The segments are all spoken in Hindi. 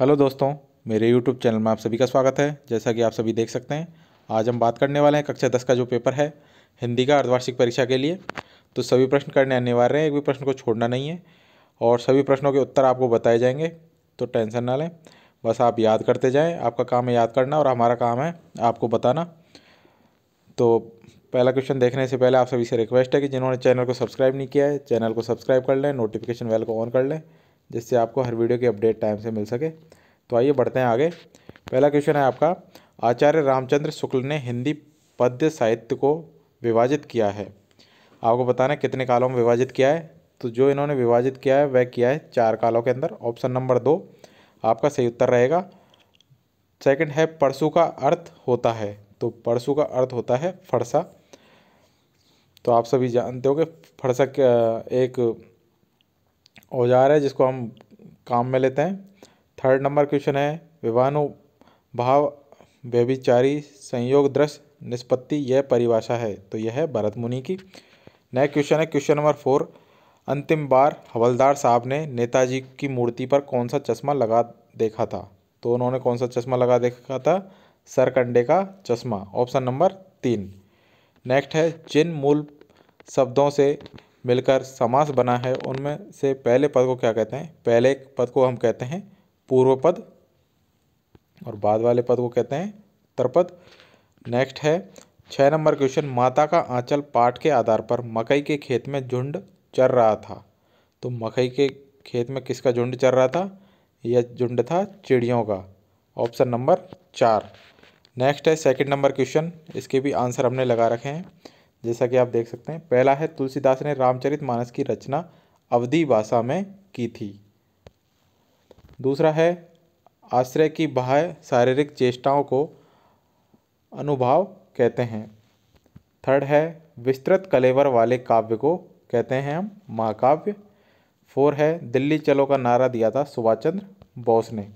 हेलो दोस्तों मेरे यूट्यूब चैनल में आप सभी का स्वागत है जैसा कि आप सभी देख सकते हैं आज हम बात करने वाले हैं कक्षा दस का जो पेपर है हिंदी का अर्धवार्षिक परीक्षा के लिए तो सभी प्रश्न करने अनिवार्य हैं एक भी प्रश्न को छोड़ना नहीं है और सभी प्रश्नों के उत्तर आपको बताए जाएंगे तो टेंशन ना लें बस आप याद करते जाएँ आपका काम है याद करना और हमारा काम है आपको बताना तो पहला क्वेश्चन देखने से पहले आप सभी से रिक्वेस्ट है कि जिन्होंने चैनल को सब्सक्राइब नहीं किया है चैनल को सब्सक्राइब कर लें नोटिफिकेशन बेल को ऑन कर लें जिससे आपको हर वीडियो की अपडेट टाइम से मिल सके तो आइए बढ़ते हैं आगे पहला क्वेश्चन है आपका आचार्य रामचंद्र शुक्ल ने हिंदी पद्य साहित्य को विभाजित किया है आपको बताना कितने कालों में विभाजित किया है तो जो इन्होंने विभाजित किया है वह किया है चार कालों के अंदर ऑप्शन नंबर दो आपका सही उत्तर रहेगा सेकंड है परसू का अर्थ होता है तो परसू का अर्थ होता है फरसा तो आप सभी जानते हो कि फरसा एक औजार है जिसको हम काम में लेते हैं थर्ड नंबर क्वेश्चन है विवाहानु भाव व्यभिचारी संयोग दृश्य निष्पत्ति यह परिभाषा है तो यह है भरत मुनि की नेक्स्ट क्वेश्चन है क्वेश्चन नंबर फोर अंतिम बार हवलदार साहब ने नेताजी की मूर्ति पर कौन सा चश्मा लगा देखा था तो उन्होंने कौन सा चश्मा लगा देखा था सरकंडे का चश्मा ऑप्शन नंबर तीन नेक्स्ट है जिन मूल शब्दों से मिलकर समास बना है उनमें से पहले पद को क्या कहते हैं पहले पद को हम कहते हैं पूर्व पद और बाद वाले पद को कहते हैं उत्तरपद नेक्स्ट है छः नंबर क्वेश्चन माता का आंचल पाठ के आधार पर मकई के खेत में झुंड चर रहा था तो मकई के खेत में किसका झुंड चर रहा था यह झुंड था चिड़ियों का ऑप्शन नंबर चार नेक्स्ट है सेकंड नंबर क्वेश्चन इसके भी आंसर हमने लगा रखे हैं जैसा कि आप देख सकते हैं पहला है तुलसीदास ने रामचरित मानस की रचना अवधि भाषा में की थी दूसरा है आश्रय की बाह्य शारीरिक चेष्टाओं को अनुभाव कहते हैं थर्ड है विस्तृत कलेवर वाले काव्य को कहते हैं हम महाकाव्य फोर है दिल्ली चलो का नारा दिया था सुभाष चंद्र बोस ने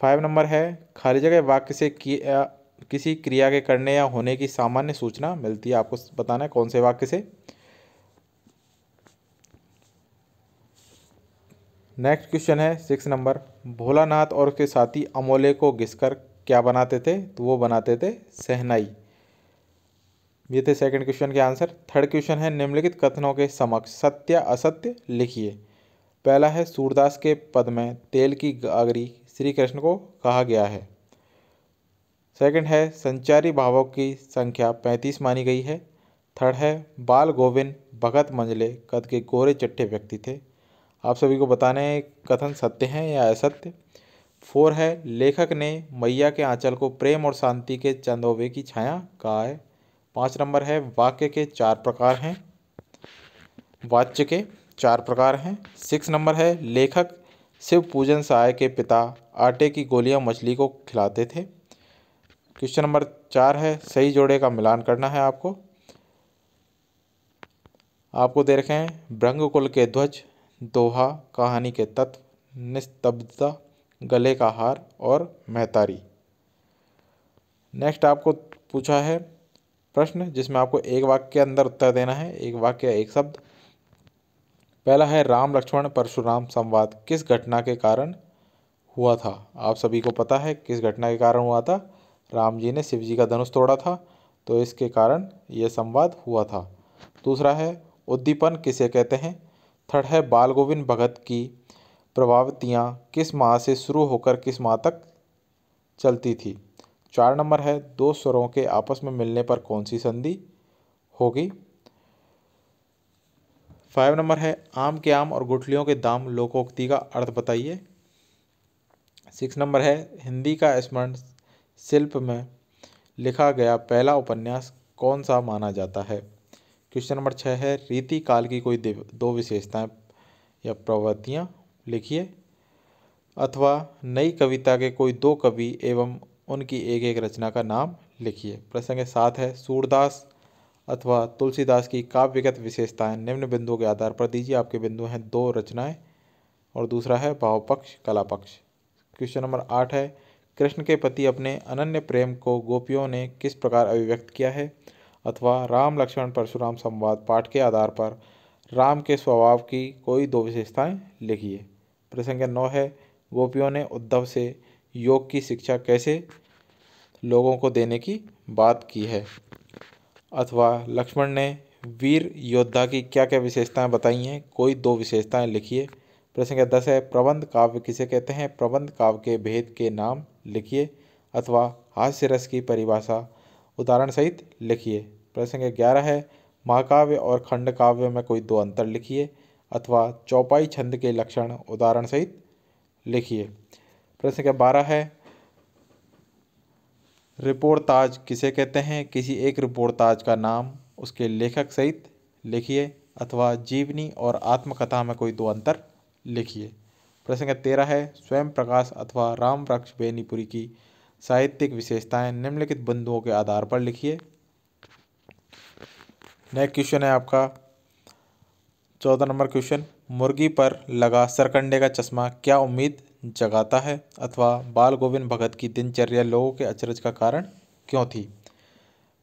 फाइव नंबर है खाली जगह वाक्य से किया किसी क्रिया के करने या होने की सामान्य सूचना मिलती है आपको बताना है कौन से वाक्य से नेक्स्ट क्वेश्चन है सिक्स नंबर भोलानाथ और उसके साथी अमोले को घिसकर क्या बनाते थे तो वो बनाते थे सहनाई ये थे सेकंड क्वेश्चन के आंसर थर्ड क्वेश्चन है निम्नलिखित कथनों के समक्ष सत्य असत्य लिखिए पहला है सूरदास के पद में तेल की गागरी श्री कृष्ण को कहा गया है सेकंड है संचारी भावों की संख्या पैंतीस मानी गई है थर्ड है बाल गोविंद भगत मंजले कद के गोरे चट्टे व्यक्ति थे आप सभी को बताने कथन सत्य हैं या असत्य फोर है लेखक ने मैया के आंचल को प्रेम और शांति के चंदोवे की छाया कहा है पाँच नंबर है वाक्य के चार प्रकार हैं वाच्य के चार प्रकार हैं सिक्स नंबर है लेखक शिव पूजन सहाय के पिता आटे की गोलियां मछली को खिलाते थे क्वेश्चन नंबर चार है सही जोड़े का मिलान करना है आपको आपको दे रखे हैं भ्रंग कुल के ध्वज दोहा कहानी के तत्व निस्तब्धता गले का हार और महतारी नेक्स्ट आपको पूछा है प्रश्न जिसमें आपको एक वाक्य के अंदर उत्तर देना है एक वाक्य एक शब्द पहला है राम लक्ष्मण परशुराम संवाद किस घटना के कारण हुआ था आप सभी को पता है किस घटना के कारण हुआ था राम जी ने शिव जी का धनुष तोड़ा था तो इसके कारण यह संवाद हुआ था दूसरा है उद्दीपन किसे कहते हैं थर्ड है बाल गोविंद भगत की प्रभावतियाँ किस माह से शुरू होकर किस माह तक चलती थी चार नंबर है दो स्वरों के आपस में मिलने पर कौन सी संधि होगी फाइव नंबर है आम के आम और गुठलियों के दाम लोकोक्ति का अर्थ बताइए सिक्स नंबर है हिंदी का स्मरण शिल्प में लिखा गया पहला उपन्यास कौन सा माना जाता है क्वेश्चन नंबर छः है रीति काल की कोई दो विशेषताएं या प्रवृत्तियाँ लिखिए अथवा नई कविता के कोई दो कवि एवं उनकी एक एक रचना का नाम लिखिए प्रसंग सात है सूरदास अथवा तुलसीदास की काव्यगत विशेषताएं निम्न बिंदुओं के आधार पर दीजिए आपके बिंदु हैं दो रचनाएं और दूसरा है भावपक्ष कला पक्ष क्वेश्चन नंबर आठ है कृष्ण के प्रति अपने अनन्य प्रेम को गोपियों ने किस प्रकार अभिव्यक्त किया है अथवा राम लक्ष्मण परशुराम संवाद पाठ के आधार पर राम के स्वभाव की कोई दो विशेषताएं लिखिए प्रसंग नौ है गोपियों ने उद्धव से योग की शिक्षा कैसे लोगों को देने की बात की है अथवा लक्ष्मण ने वीर योद्धा की क्या क्या विशेषताएं बताई हैं कोई दो विशेषताएं लिखिए प्रश्न दस है प्रबंध काव्य किसे कहते हैं प्रबंध काव्य के भेद के नाम लिखिए अथवा हास्य रस की परिभाषा उदाहरण सहित लिखिए प्रसंग ग्यारह है महाकाव्य और खंड काव्य में कोई दो अंतर लिखिए अथवा चौपाई छंद के लक्षण उदाहरण सहित लिखिए प्रश्न का बारह है रिपोर्टताज किसे कहते हैं किसी एक रिपोर्टताज का नाम उसके लेखक सहित लिखिए अथवा जीवनी और आत्मकथा में कोई दो अंतर लिखिए प्रश्न का तेरह है स्वयं प्रकाश अथवा राम वृक्ष बेनीपुरी की साहित्यिक विशेषताएं निम्नलिखित बिंदुओं के आधार पर लिखिए नेक्स्ट क्वेश्चन है आपका चौदह नंबर क्वेश्चन मुर्गी पर लगा सरकंडे का चश्मा क्या उम्मीद जगाता है अथवा बाल गोविंद भगत की दिनचर्या लोगों के अचरज का कारण क्यों थी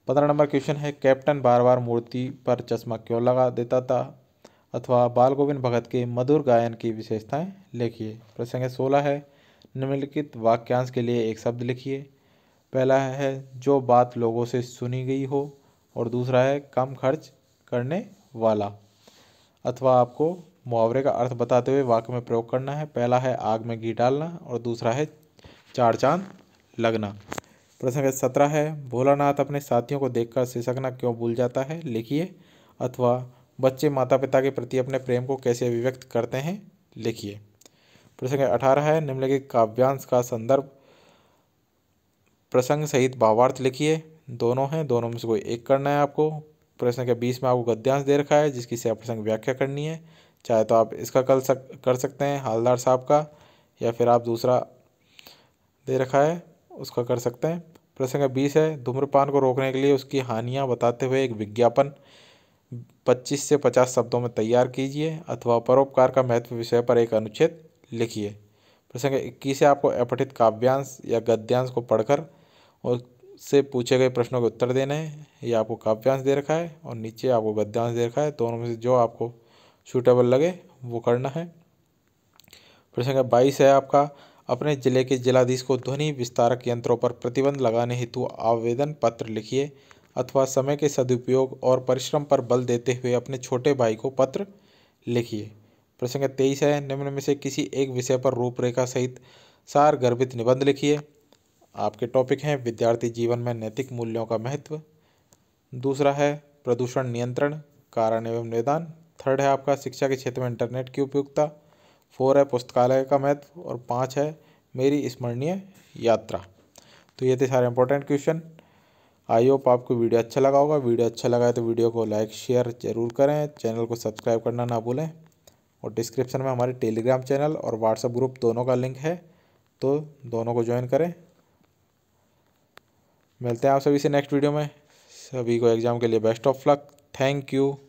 पंद्रह नंबर क्वेश्चन है कैप्टन बार बार मूर्ति पर चश्मा क्यों लगा देता था अथवा बाल गोविंद भगत के मधुर गायन की विशेषताएं लिखिए प्रसंग सोलह है निम्नलिखित वाक्यांश के लिए एक शब्द लिखिए पहला है जो बात लोगों से सुनी गई हो और दूसरा है कम खर्च करने वाला अथवा आपको मुहावरे का अर्थ बताते हुए वाक्य में प्रयोग करना है पहला है आग में घी डालना और दूसरा है चार चांद लगना प्रसंग सत्रह है भोलानाथ अपने साथियों को देखकर शीर्षकना क्यों भूल जाता है लिखिए अथवा बच्चे माता पिता के प्रति अपने प्रेम को कैसे अभिव्यक्त करते हैं लिखिए प्रश्न अठारह है निम्नलिखित काव्यांश का संदर्भ प्रसंग सहित भावार्थ लिखिए दोनों हैं दोनों में से कोई एक करना है आपको प्रश्न के बीस में आपको गद्यांश दे रखा है जिसकी से प्रसंग व्याख्या करनी है चाहे तो आप इसका कल सक कर सकते हैं हालदार साहब का या फिर आप दूसरा दे रखा है उसका कर सकते हैं प्रश्न का बीस है धूम्रपान को रोकने के लिए उसकी हानियाँ बताते हुए एक विज्ञापन पच्चीस से पचास शब्दों में तैयार कीजिए अथवा परोपकार का महत्व विषय पर एक अनुच्छेद लिखिए प्रसंग इक्कीस से आपको अपठित काव्यांश या गद्यांश को पढ़कर और से पूछे गए प्रश्नों के उत्तर देने हैं ये आपको काव्यांश दे रखा है और नीचे आपको गद्यांश दे रखा है दोनों में से जो आपको सूटेबल लगे वो करना है प्रसंग बाईस है आपका अपने जिले के जिलाधीश को ध्वनि विस्तारक यंत्रों पर प्रतिबंध लगाने हेतु आवेदन पत्र लिखिए अथवा समय के सदुपयोग और परिश्रम पर बल देते हुए अपने छोटे भाई को पत्र लिखिए प्रसंग तेईस है निम्न में से किसी एक विषय पर रूपरेखा सहित सार गर्भित निबंध लिखिए आपके टॉपिक हैं विद्यार्थी जीवन में नैतिक मूल्यों का महत्व दूसरा है प्रदूषण नियंत्रण कारण एवं निदान थर्ड है आपका शिक्षा के क्षेत्र में इंटरनेट की उपयोगिता फोर है पुस्तकालय का महत्व और पाँच है मेरी स्मरणीय यात्रा तो ये थे सारे इंपॉर्टेंट क्वेश्चन आई होप आपको वीडियो अच्छा लगा होगा वीडियो अच्छा लगा है तो वीडियो को लाइक शेयर जरूर करें चैनल को सब्सक्राइब करना ना भूलें और डिस्क्रिप्शन में हमारे टेलीग्राम चैनल और व्हाट्सअप ग्रुप दोनों का लिंक है तो दोनों को ज्वाइन करें मिलते हैं आप सभी से नेक्स्ट वीडियो में सभी को एग्ज़ाम के लिए best of luck thank you